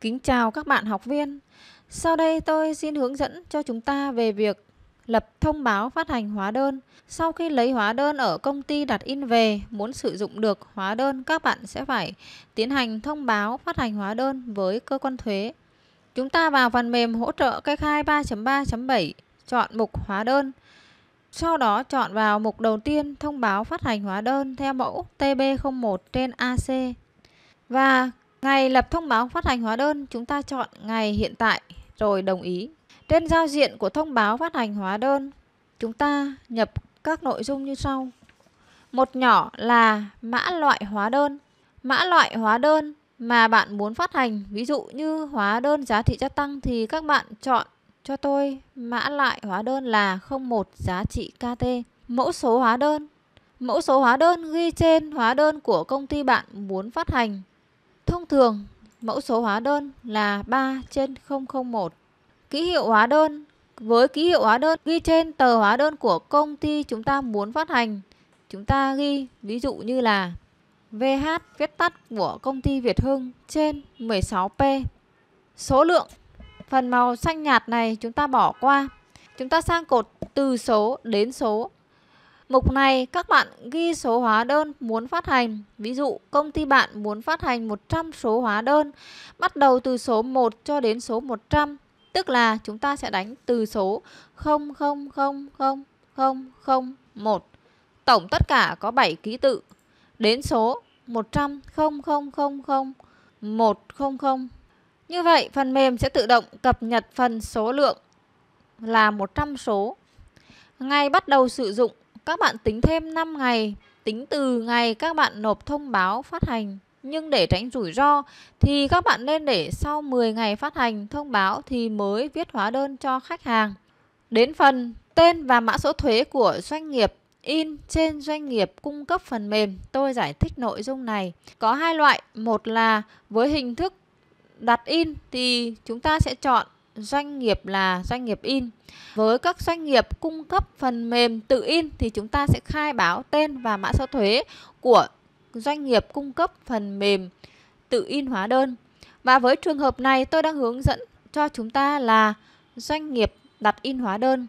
Kính chào các bạn học viên. Sau đây tôi xin hướng dẫn cho chúng ta về việc lập thông báo phát hành hóa đơn. Sau khi lấy hóa đơn ở công ty đặt in về, muốn sử dụng được hóa đơn các bạn sẽ phải tiến hành thông báo phát hành hóa đơn với cơ quan thuế. Chúng ta vào phần mềm hỗ trợ kê khai 3.3.7, chọn mục hóa đơn. Sau đó chọn vào mục đầu tiên thông báo phát hành hóa đơn theo mẫu TB01 trên AC và Ngày lập thông báo phát hành hóa đơn, chúng ta chọn ngày hiện tại rồi đồng ý. Trên giao diện của thông báo phát hành hóa đơn, chúng ta nhập các nội dung như sau. Một nhỏ là mã loại hóa đơn. Mã loại hóa đơn mà bạn muốn phát hành, ví dụ như hóa đơn giá trị gia tăng thì các bạn chọn cho tôi mã loại hóa đơn là 01 giá trị KT. Mẫu số hóa đơn Mẫu số hóa đơn ghi trên hóa đơn của công ty bạn muốn phát hành Thông thường, mẫu số hóa đơn là 3 trên 001. Ký hiệu hóa đơn với ký hiệu hóa đơn ghi trên tờ hóa đơn của công ty chúng ta muốn phát hành, chúng ta ghi ví dụ như là VH viết tắt của công ty Việt Hưng trên 16P. Số lượng phần màu xanh nhạt này chúng ta bỏ qua. Chúng ta sang cột từ số đến số. Mục này các bạn ghi số hóa đơn muốn phát hành. Ví dụ công ty bạn muốn phát hành 100 số hóa đơn bắt đầu từ số 1 cho đến số 100. Tức là chúng ta sẽ đánh từ số 00000001 tổng tất cả có 7 ký tự đến số 100000100. Như vậy phần mềm sẽ tự động cập nhật phần số lượng là 100 số. ngay bắt đầu sử dụng các bạn tính thêm 5 ngày, tính từ ngày các bạn nộp thông báo phát hành. Nhưng để tránh rủi ro thì các bạn nên để sau 10 ngày phát hành thông báo thì mới viết hóa đơn cho khách hàng. Đến phần tên và mã số thuế của doanh nghiệp in trên doanh nghiệp cung cấp phần mềm, tôi giải thích nội dung này. Có hai loại, một là với hình thức đặt in thì chúng ta sẽ chọn doanh nghiệp là doanh nghiệp in. Với các doanh nghiệp cung cấp phần mềm tự in thì chúng ta sẽ khai báo tên và mã số thuế của doanh nghiệp cung cấp phần mềm tự in hóa đơn. Và với trường hợp này tôi đang hướng dẫn cho chúng ta là doanh nghiệp đặt in hóa đơn.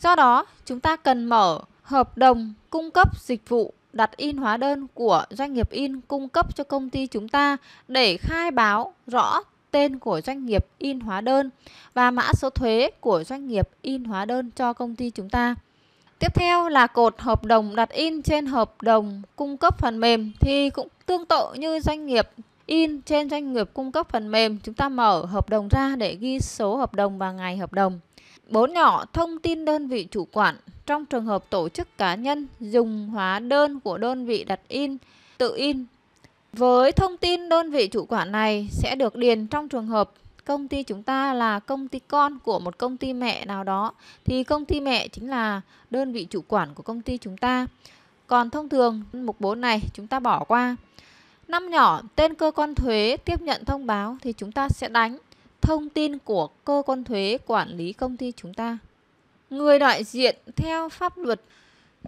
Do đó, chúng ta cần mở hợp đồng cung cấp dịch vụ đặt in hóa đơn của doanh nghiệp in cung cấp cho công ty chúng ta để khai báo rõ tên của doanh nghiệp in hóa đơn và mã số thuế của doanh nghiệp in hóa đơn cho công ty chúng ta. Tiếp theo là cột hợp đồng đặt in trên hợp đồng cung cấp phần mềm thì cũng tương tự như doanh nghiệp in trên doanh nghiệp cung cấp phần mềm, chúng ta mở hợp đồng ra để ghi số hợp đồng và ngày hợp đồng. Bốn nhỏ thông tin đơn vị chủ quản trong trường hợp tổ chức cá nhân dùng hóa đơn của đơn vị đặt in tự in với thông tin đơn vị chủ quản này sẽ được điền trong trường hợp công ty chúng ta là công ty con của một công ty mẹ nào đó thì công ty mẹ chính là đơn vị chủ quản của công ty chúng ta. Còn thông thường mục 4 này chúng ta bỏ qua. Năm nhỏ tên cơ quan thuế tiếp nhận thông báo thì chúng ta sẽ đánh thông tin của cơ quan thuế quản lý công ty chúng ta. Người đại diện theo pháp luật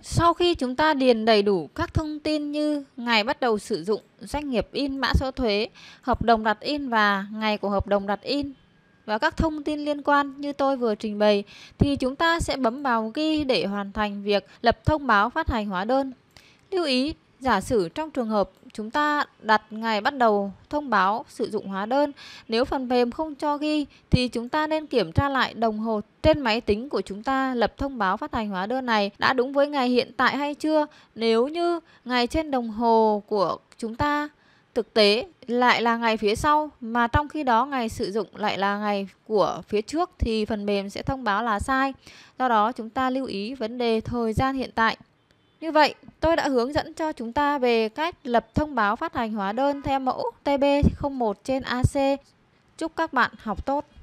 sau khi chúng ta điền đầy đủ các thông tin như ngày bắt đầu sử dụng, doanh nghiệp in mã số thuế, hợp đồng đặt in và ngày của hợp đồng đặt in và các thông tin liên quan như tôi vừa trình bày thì chúng ta sẽ bấm vào ghi để hoàn thành việc lập thông báo phát hành hóa đơn. Lưu ý, giả sử trong trường hợp chúng ta đặt ngày bắt đầu thông báo sử dụng hóa đơn. Nếu phần mềm không cho ghi thì chúng ta nên kiểm tra lại đồng hồ trên máy tính của chúng ta lập thông báo phát hành hóa đơn này đã đúng với ngày hiện tại hay chưa. Nếu như ngày trên đồng hồ của chúng ta thực tế lại là ngày phía sau mà trong khi đó ngày sử dụng lại là ngày của phía trước thì phần mềm sẽ thông báo là sai. Do đó chúng ta lưu ý vấn đề thời gian hiện tại. Như vậy, tôi đã hướng dẫn cho chúng ta về cách lập thông báo phát hành hóa đơn theo mẫu TB01 trên AC. Chúc các bạn học tốt!